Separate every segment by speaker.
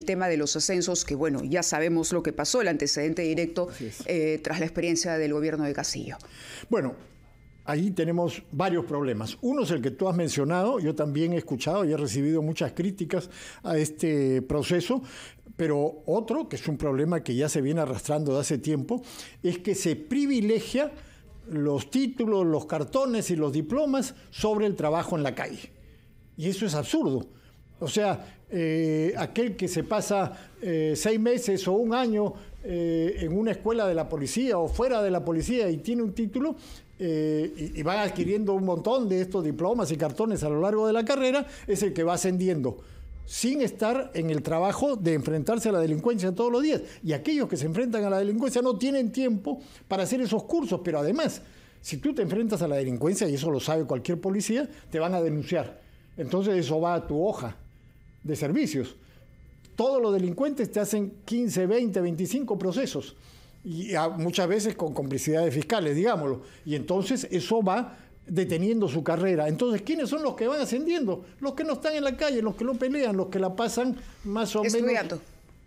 Speaker 1: El tema de los ascensos, que bueno, ya sabemos lo que pasó, el antecedente directo eh, tras la experiencia del gobierno de Castillo. Bueno, ahí tenemos varios problemas. Uno es el que tú has mencionado, yo también he escuchado y he recibido muchas críticas a este proceso, pero otro, que es un problema que ya se viene arrastrando de hace tiempo, es que se privilegia los títulos, los cartones y los diplomas sobre el trabajo en la calle. Y eso es absurdo o sea, eh, aquel que se pasa eh, seis meses o un año eh, en una escuela de la policía o fuera de la policía y tiene un título y, va adquiriendo un montón de estos diplomas y cartones a lo largo de la carrera, es el que va ascendiendo sin estar en el trabajo de enfrentarse a la delincuencia todos los días. Y aquellos que se enfrentan a la delincuencia no tienen tiempo para hacer esos cursos, pero además, si tú te enfrentas a la delincuencia, y eso lo sabe cualquier policía, te van a denunciar. Entonces eso va a tu hoja, de servicios. Todos los delincuentes te hacen 15, 20, 25 procesos, y muchas veces con complicidades fiscales, digámoslo. Y entonces eso va deteniendo su carrera. Entonces, ¿quiénes son los que van ascendiendo? Los que no están en la calle, los que no pelean, los que la pasan más o menos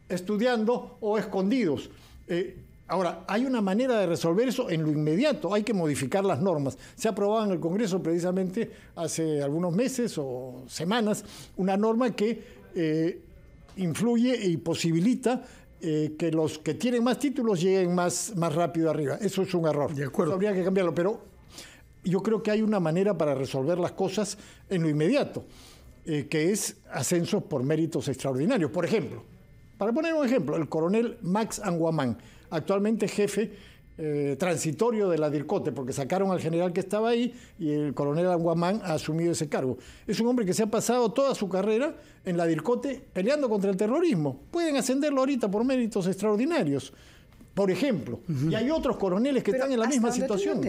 Speaker 1: estudiando o escondidos. Eh, Ahora, hay una manera de resolver eso en lo inmediato, hay que modificar las normas. Se aprobado en el Congreso precisamente hace algunos meses o semanas una norma que eh, influye y posibilita eh, que los que tienen más títulos lleguen más, más rápido arriba. Eso es un error. De acuerdo. habría que cambiarlo, pero yo creo que hay una manera para resolver las cosas en lo inmediato, eh, que es ascensos por méritos extraordinarios. Por ejemplo, para poner un ejemplo, el coronel Max Anguamán, actualmente jefe eh, transitorio de la DIRCOTE, porque sacaron al general que estaba ahí y el coronel Anguamán ha asumido ese cargo. Es un hombre que se ha pasado toda su carrera en la DIRCOTE peleando contra el terrorismo. Pueden ascenderlo ahorita por méritos extraordinarios. Por ejemplo, y hay otros coroneles que están en la misma situación.